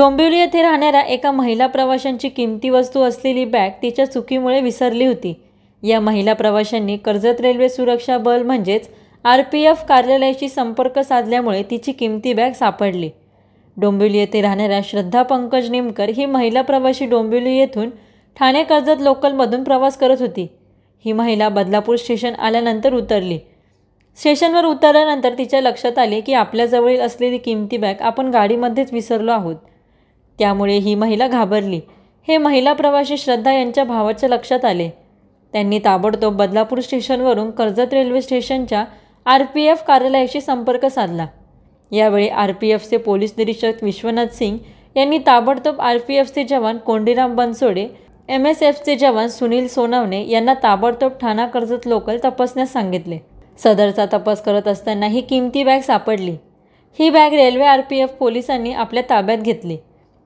डोंबिवली येथे राहणाऱ्या एका महिला प्रवाशांची किमती वस्तू असलेली बॅग तिच्या चुकीमुळे विसरली होती या महिला प्रवाशांनी कर्जत रेल्वे सुरक्षा बल म्हणजेच आर पी एफ कार्यालयाशी संपर्क साधल्यामुळे तिची किमती बॅग सापडली डोंबिवली येथे राहणाऱ्या श्रद्धा पंकज निमकर ही महिला प्रवाशी डोंबिवली येथून ठाणे कर्जत लोकलमधून प्रवास करत होती ही महिला बदलापूर स्टेशन आल्यानंतर उतरली स्टेशनवर उतरल्यानंतर तिच्या लक्षात आले की आपल्याजवळील असलेली किमती बॅग आपण गाडीमध्येच विसरलो आहोत त्यामुळे ही महिला घाबरली हे महिला प्रवाशी श्रद्धा यांच्या भावाच्या लक्षात आले त्यांनी ताबडतोब बदलापूर स्टेशनवरून कर्जत रेल्वे स्टेशनच्या आर पी एफ कार्यालयाशी संपर्क साधला यावेळी आर पी एफचे पोलीस निरीक्षक विश्वनाथ सिंग यांनी ताबडतोब आर पी एफचे जवान कोंडीराम बनसोडे एम एस एफचे जवान सुनील सोनवणे यांना ताबडतोब ठाणा कर्जत लोकल तपासण्यास सांगितले सदरचा तपास करत असताना ही किमती बॅग सापडली ही bag railway R P F पोलिसांनी आपल्या ताब्यात घेतली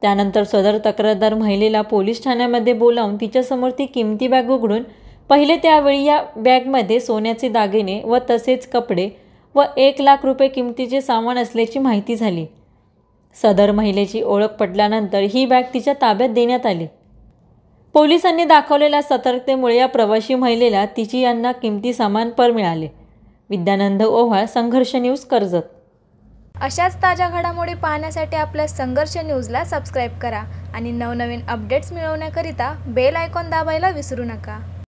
त्यानंतर सदर तक्रारदार महिलेला पोलीस ठाण्यामध्ये बोलावून तिच्यासमोर ती किमती बॅग उघडून पहिले त्यावेळी या बॅगमध्ये सोन्याचे दागिने व तसेच कपडे व एक लाख रुपये किमतीचे सामान असल्याची माहिती झाली सदर महिलेची ओळख पटल्यानंतर ही बॅग तिच्या ताब्यात देण्यात आली पोलिसांनी दाखवलेल्या सतर्कतेमुळे या प्रवासी महिलेला तिची यांना किमती सामान पर मिळाले विद्यानंद ओव्हाळ संघर्ष न्यूज कर्जत अशाच ताज्या घडामोडी पाहण्यासाठी आपल्या संघर्ष न्यूजला सबस्क्राईब करा आणि नवनवीन अपडेट्स मिळवण्याकरिता बेल आयकॉन दाबायला विसरू नका